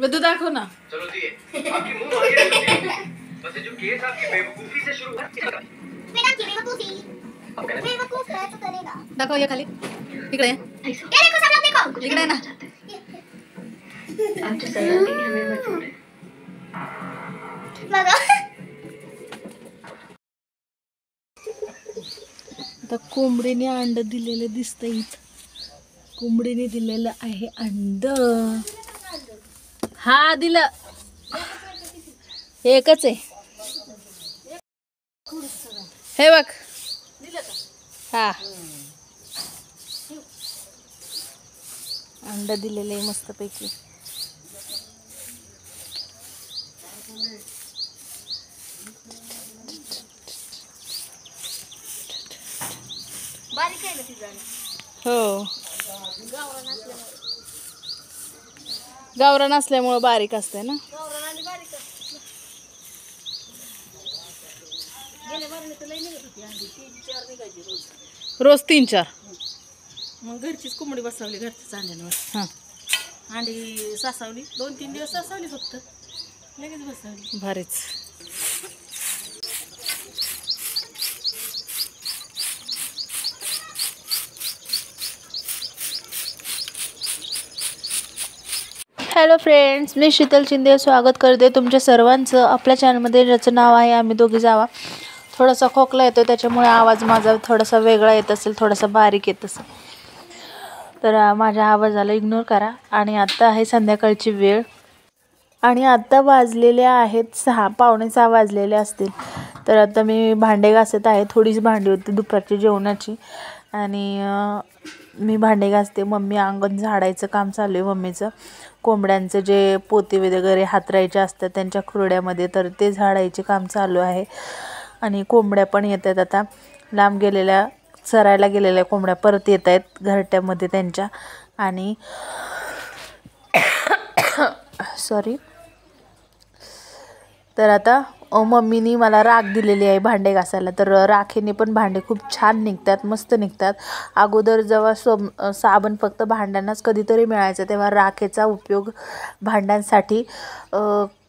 विधु दाखव ना चलो आपकी मुंह जो केस आपकी बेवकूफी से शुरू दाखव या खाली इकडे इकडे ना मत आता कोंबडीने अंड दिलेले दिसतय कोंबडीने दिलेलं आहे अंड हा दिलं एकच आहे हे बघ हा अंड दिलेलं आहे मस्तपैकी हो गावरान असल्यामुळं बारीक असते ना रोज तीन चार मग घरचीच कोंबडी बसवली घरच्या अंड्यांवर हां अंडी सासावली दोन तीन दिवस सासावली फक्त लगेच बसवली भारीच हॅलो फ्रेंड्स मी शीतल शिंदे स्वागत करते तुमच्या सर्वांचं आपल्या चॅनलमध्ये ज्याचं नाव आहे आम्ही दोघी जावा थोडासा खोकला येतो त्याच्यामुळे आवाज माझा थोडासा वेगळा येत असेल थोडासा बारीक येत असेल तर माझ्या आवाजाला इग्नोर करा आणि आत्ता आहे संध्याकाळची वेळ आणि आत्ता वाजलेले आहेत सहा पावणे सहा वाजलेले असतील तर आता मी भांडे घासत आहे थोडीच भांडी होती दुपारची जेवणाची आणि मी भांडे घासते मम्मी अंगण झाडायचं काम चालू आहे मम्मीचं कोंबड्यांचं जे पोते वगैरे हातरायचे असतात त्यांच्या खुरड्यामध्ये तर ते झाडायचे काम चालू आहे आणि कोंबड्या पण येत आहेत आता लांब गेलेल्या चरायला गेलेल्या कोंबड्या परत येत आहेत घरट्यामध्ये त्यांच्या आणि सॉरी तर आता मम्मीनी मला राख दिलेली आहे भांडे घासायला तर राखेने पण भांडे खूप छान निघतात मस्त निघतात अगोदर जेव्हा सोम साबण फक्त भांड्यांनाच कधीतरी मिळायचं तेव्हा राखेचा उपयोग भांड्यांसाठी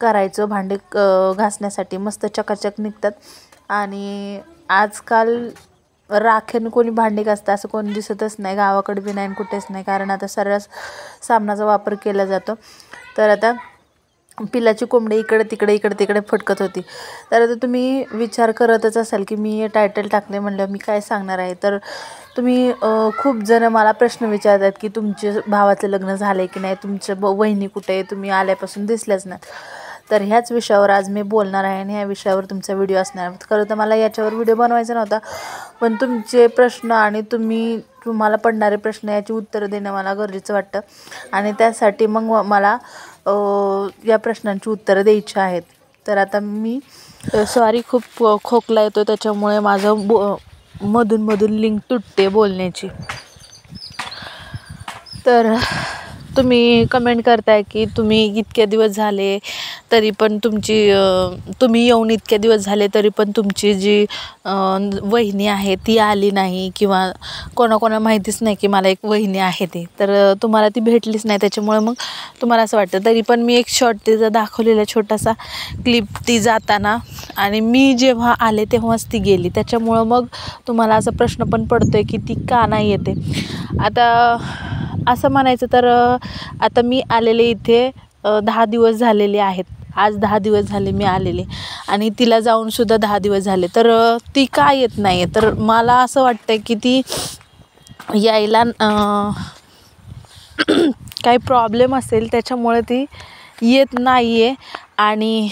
करायचो भांडे घासण्यासाठी मस्त चकाचक निघतात आणि आजकाल राखेनं कोणी भांडी घासतं असं कोणी दिसतच नाही गावाकडे बी नाही कुठेच नाही कारण आता सर्रास साबणाचा वापर केला जातो तर आता पिल्लाची कोंबडी इकडे तिकडे इकडे तिकडे फटकत होती तर आता तुम्ही विचार करतच असाल की मी हे टायटल टाकले म्हणलं मी काय सांगणार आहे तर तुम्ही खूप जण मला प्रश्न विचारतात की तुमचे भावाचं लग्न झालं आहे की नाही तुमचं ब वहिनी कुठे आहे तुम्ही आल्यापासून दिसल्याच नाही तर ह्याच विषयावर आज मी बोलणार आहे आणि ह्या विषयावर तुमचा व्हिडिओ असणार खरं तर मला याच्यावर व्हिडिओ बनवायचा नव्हता पण तुमचे प्रश्न आणि तुम्ही तुम्हाला पडणारे प्रश्न याची उत्तरं देणं मला गरजेचं वाटतं आणि त्यासाठी मग मला या प्रश्नांची उत्तरं द्यायची आहेत तर आता मी सॉरी खूप खोकला येतो त्याच्यामुळे माझं बो मधूनमधून लिंक तुटते बोलण्याची तर तुम्ही कमेंट करताय की तुम्ही इतके दिवस झाले तरी पण तुमची तुम्ही येऊन इतके दिवस झाले तरी पण तुमची जी वहिनी आहे ती आली नाही किंवा कोणाकोणा माहितीच नाही की मला एक वहिनी आहे ती तर तुम्हाला ती भेटलीच नाही त्याच्यामुळे मग तुम्हाला असं वाटतं तरी पण मी एक शॉर्ट तिचा दाखवलेला छोटासा क्लिप ती जाताना आणि मी जेव्हा आले तेव्हाच ती गेली त्याच्यामुळं मग तुम्हाला असा प्रश्न पण पडतो आहे की ती का नाही येते आता असं म्हणायचं तर आता मी आलेले इथे दहा दिवस झालेले आहेत आज दहा दिवस झाले मी आलेले आणि तिला जाऊनसुद्धा दहा दिवस झाले तर ती का येत नाही आहे तर मला असं वाटतं की ती यायला काही प्रॉब्लेम असेल त्याच्यामुळे ती येत नाही आहे आणि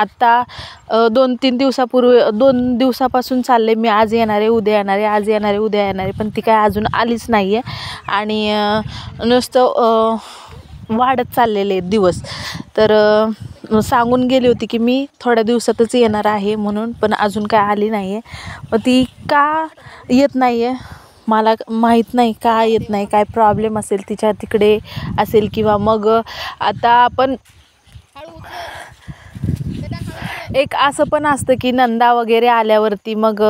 आत्ता दोन तीन दिवसापूर्वी दोन दिवसापासून चालले मी आज येणार आहे उद्या येणार आहे आज येणार आहे उद्या येणार आहे पण ती काय अजून आलीच नाही आहे आणि नुसतं वाढत चाललेले दिवस तर सांगून गेली होती की मी थोड्या दिवसातच येणार आहे म्हणून पण अजून काय आली नाही आहे मग ती का येत नाही आहे मला माहीत नाही का येत नाही काय प्रॉब्लेम असेल तिच्या तिकडे असेल किंवा मग आता आपण एक असं पण असतं की नंदा वगैरे आल्यावरती मग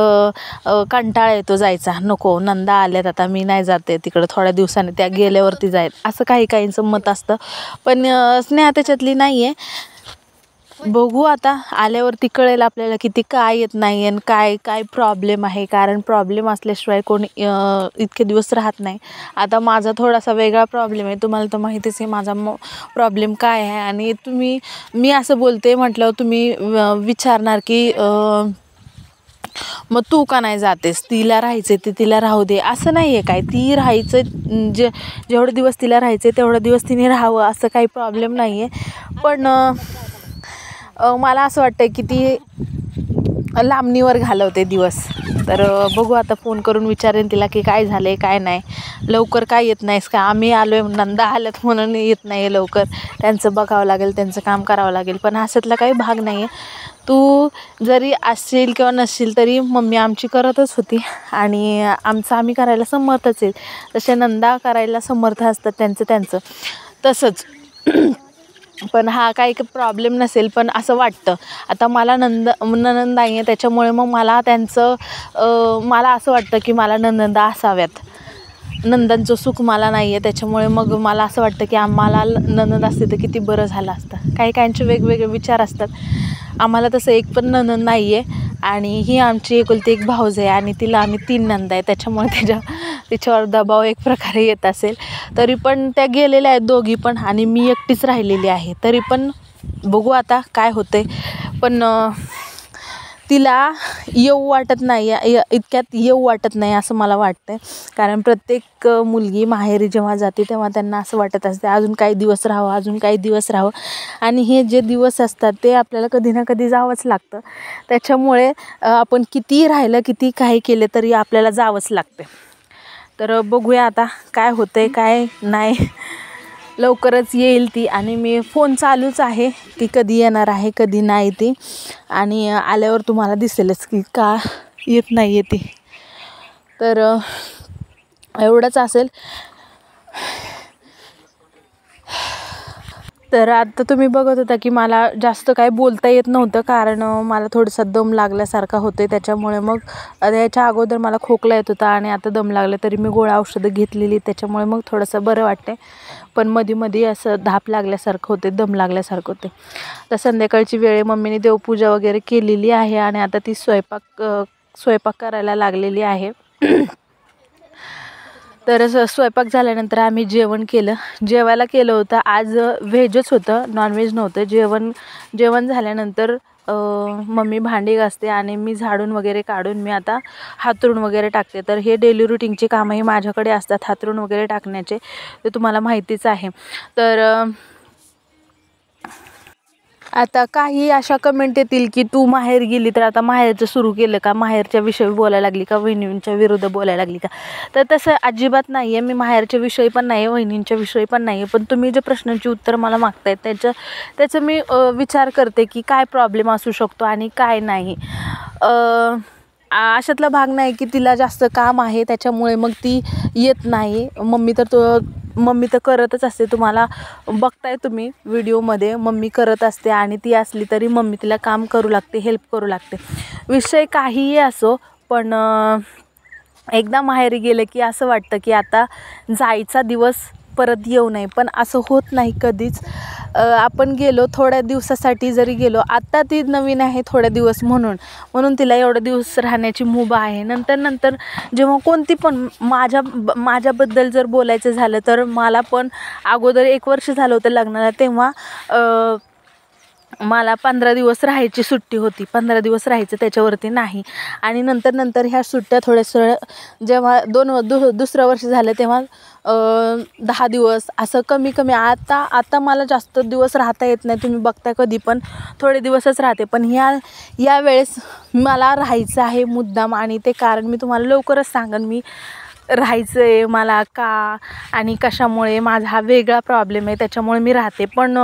कंटाळा येतो जायचा नको नंदा आल्यात आता मी नाही जाते तिकडं थोड्या दिवसाने त्या गेल्यावरती जाईल असं काही काहींचं मत असतं पण स्नेहा त्याच्यातली नाही आहे बघू आता आल्यावरती कळेल आपल्याला किती काय येत नाही आणि काय काय प्रॉब्लेम आहे कारण प्रॉब्लेम असल्याशिवाय कोणी इतके दिवस राहत नाही आता माझा थोडासा वेगळा प्रॉब्लेम आहे तुम्हाला तर माहितीच आहे माझा प्रॉब्लेम काय आहे आणि तुम्ही मी असं बोलते म्हटलं तुम्ही विचारणार की मग तू का नाही जातेस तिला राहायचे ते तिला राहू दे असं नाही आहे काय ती राहायचं जे जेवढे दिवस तिला राहायचं तेवढे दिवस तिने राहावं असं काही प्रॉब्लेम नाही आहे पण मला असं वाटतं की ती लांबणीवर घालवते दिवस तर बघू आता फोन करून विचारेन तिला की काय झालं आहे काय नाही लवकर काय येत नाहीस का आम्ही आलो आहे नंदा आल्यात म्हणून येत नाही आहे लवकर त्यांचं बघावं लागेल त्यांचं काम करावं लागेल पण अशातला काही भाग नाही आहे तू जरी असशील किंवा नसशील तरी मम्मी आमची करतच होती आणि आमचं आम्ही करायला समर्थच आहे तसे नंदा करायला समर्थ असतात त्यांचं त्यांचं तसंच पण हा काही प्रॉब्लेम नसेल पण असं वाटतं आता मला नंद ननंद आहे त्याच्यामुळे मग मला त्यांचं मला असं वाटतं की मला ननंदा असाव्यात नंदांचं सुख मला नाही आहे त्याच्यामुळे मग मला असं वाटतं की आम्हाला ननंद असते तर किती बरं झालं असतं काही काहींचे वेगवेगळे विचार असतात आम्हाला तसं एक पण ननंद नाही आहे आणि ही आमची एकुलती एक भाऊज आहे आणि तिला आम्ही तीन नंद आहे त्याच्यामुळे त्याच्या तिच्यावर दबाव एक प्रकारे येत असेल तरी पण त्या गेलेल्या आहेत दोघी पण आणि मी एकटीच राहिलेली आहे तरी पण बघू आता काय होते पण तिला येऊ वाटत नाही इतक्यात येऊ वाटत नाही असं मला वाटतं आहे कारण प्रत्येक मुलगी माहेरी जेव्हा जाते तेव्हा त्यांना असं वाटत असते अजून काही दिवस राहावं अजून काही दिवस राहावं आणि हे जे दिवस असतात ते आपल्याला कधी ना कधी जावंच लागतं त्याच्यामुळे आपण कितीही राहिलं किती काही केलं तरी आपल्याला जावंच लागते तर बघूया आता काय होतं आहे काय नाही लवकरच येईल ती आणि मी फोन चालूच आहे की कधी येणार आहे कधी नाही ती आणि आल्यावर तुम्हाला दिसेलच की का येत नाही आहे ती तर एवढंच असेल तर आता तुम्ही बघत होता की मला जास्त काय बोलता येत नव्हतं कारण मला थोडंसं दम लागल्यासारखा होते त्याच्यामुळे मग याच्या अगोदर मला खोकला येत होता आणि आता दम लागला तरी मी गोळा औषधं घेतलेली त्याच्यामुळे मग थोडंसं बरं वाटते पण मध्ये मध्ये असं धाप लागल्यासारखं होते दम लागल्यासारखं होते तर संध्याकाळची वेळ मम्मीने देवपूजा वगैरे केलेली आहे आणि आता ती स्वयंपाक स्वयंपाक करायला लागलेली आहे तर असं स्वयंपाक झाल्यानंतर आम्ही जेवण केलं जेवायला केलं होतं आज व्हेजच होतं नॉनव्हेज नव्हतं जेवण जेवण झाल्यानंतर मम्मी भांडी घासते आणि मी झाडून वगैरे काढून मी आता हातरून वगैरे टाकते तर हे डेली रुटीनचे कामंही माझ्याकडे असतात हातरून वगैरे टाकण्याचे ते तुम्हाला माहितीच आहे तर आता काही अशा कमेंट येतील की तू माहेर गेली तर आता माहेरचं सुरू केलं का माहेरच्या विषयी बोलायला लागली का वहिनींच्या विरुद्ध बोलायला लागली का तर तसं अजिबात नाही आहे मी माहेरच्या विषयी पण नाही आहे वहिनींच्या विषयी पण नाही आहे पण तुम्ही जे प्रश्नांची उत्तर मला मागतायत त्याच्या त्याचं मी विचार करते की काय प्रॉब्लेम असू शकतो आणि काय नाही अशातला भाग नाही की तिला जास्त काम आहे त्याच्यामुळे मग ती येत नाही मम्मी तर तो मम्मी तर करतच असते तुम्हाला बघताय तुम्ही व्हिडिओमध्ये मम्मी करत असते आणि ती असली तरी मम्मी तिला काम करू लागते हेल्प करू लागते विषय काहीही असो पण एकदा माहेरी गेलं की असं वाटतं की आता जायचा दिवस परत येऊ नये पण असं होत नाही कधीच आपण गेलो थोड्या दिवसासाठी जरी गेलो आत्ता ती नवीन आहे थोड्या दिवस म्हणून म्हणून तिला एवढे दिवस राहण्याची मुभा आहे नंतर नंतर जेव्हा कोणती पण माझ्या माझ्याबद्दल जर बोलायचं झालं तर मला पण अगोदर एक वर्ष झालं होतं लग्नाला तेव्हा मला पंधरा दिवस राहायची सुट्टी होती पंधरा दिवस राहायचं त्याच्यावरती नाही आणि नंतर नंतर ह्या सुट्ट्या थोड्या जेव्हा दोन दु दुसरं वर्ष झालं तेव्हा दहा दिवस असं कमी कमी आता आता मला जास्त दिवस राहता येत नाही तुम्ही बघता कधी पण थोडे दिवसच राहते पण ह्या वेळेस मला राहायचं आहे मुद्दाम आणि ते कारण मी तुम्हाला लवकरच सांगेन मी राहायचं आहे मला का आणि कशामुळे माझा हा वेगळा प्रॉब्लेम आहे त्याच्यामुळे मी राहते पण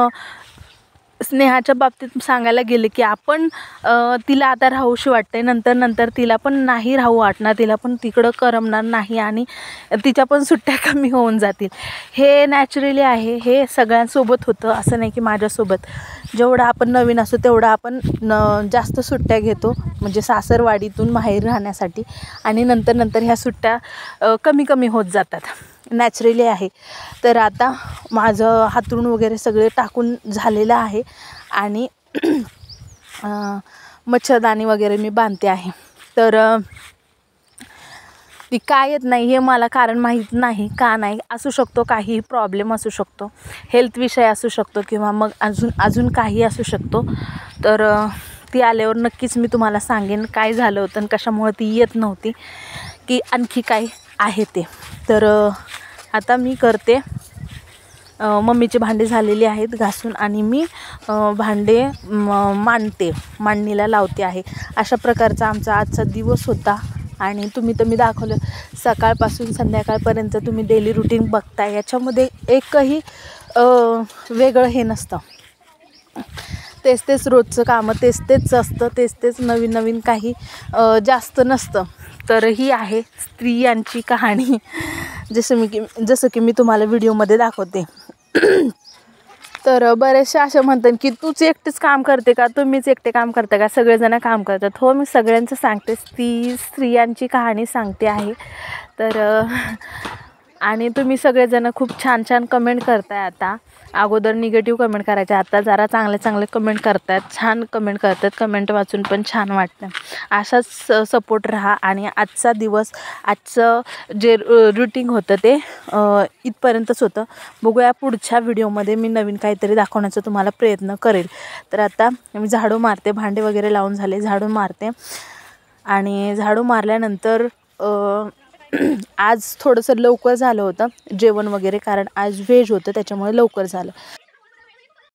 स्नेहाच्या बाबतीत सांगायला गेले की आपण तिला आता राहूशी वाटते नंतर नंतर तिला पण नाही राहू वाटणार तिला पण तिकडं करमणार नाही आणि तिच्या पण सुट्ट्या कमी होऊन जातील हे नॅचरली आहे हे सगळ्यांसोबत होतं असं नाही की माझ्यासोबत जेवढं आपण नवीन असतो तेवढं आपण न जास्त सुट्ट्या घेतो म्हणजे सासरवाडीतून बाहेर राहण्यासाठी आणि नंतर नंतर ह्या सुट्ट्या कमी कमी होत जातात नॅचरली आहे तर आता माझं हातरूण वगैरे सगळे टाकून झालेलं आहे आणि मच्छरदाणी वगैरे मी बांधते आहे तर ती काय येत नाही हे मला कारण माहीत नाही का नाही असू शकतो काहीही प्रॉब्लेम असू शकतो हेल्थ विषय असू शकतो किंवा मग अजून अजून काही असू शकतो तर ती आल्यावर नक्कीच मी तुम्हाला सांगेन काय झालं होतं आणि कशामुळे ती येत नव्हती की आणखी काय आहे ते तर आता मी करते मम्मीचे भांडे झालेले आहेत घासून आणि मी भांडे मांडते मांडणीला लावते आहे अशा प्रकारचा आमचा आजचा दिवस होता आणि तुम्ही तर मी दाखवलं सकाळपासून संध्याकाळपर्यंत तुम्ही डेली रुटीन बघता याच्यामध्ये एकही वेगळं हे नसतं तेच तेच रोजचं कामं तेच तेच असतं तेच तेच नवीन नवीन काही जास्त नसतं तर ही आहे स्त्रियांची कहाणी जसं मी की जसं की मी तुम्हाला व्हिडिओमध्ये दाखवते तर बरेचसे असे म्हणतात की तूच एकटेच काम करते का तुम्हीच एकटे काम करता का सगळेजण काम करतात हो मी सगळ्यांचं सांगते स्त्री स्त्रियांची कहाणी सांगते आहे तर आणि तुम्ही सगळेजण खूप छान छान कमेंट करताय आता अगोदर निगेटिव्ह कमेंट करायचे आता जरा चांगले चांगले कमेंट करतायत छान कमेंट करतात कमेंट वाचून पण छान वाटतं असाच सपोर्ट राहा आणि आजचा दिवस आजचं जे रुटीन होतं ते इथपर्यंतच होतं बघूया पुढच्या व्हिडिओमध्ये मी नवीन काहीतरी दाखवण्याचा तुम्हाला प्रयत्न करेल तर आता मी झाडू मारते भांडे वगैरे लावून झाले झाडू मारते आणि झाडू मारल्यानंतर आज थोडंसं लवकर झालं होतं जेवण वगैरे कारण आज व्हेज होतं त्याच्यामुळे लवकर झालं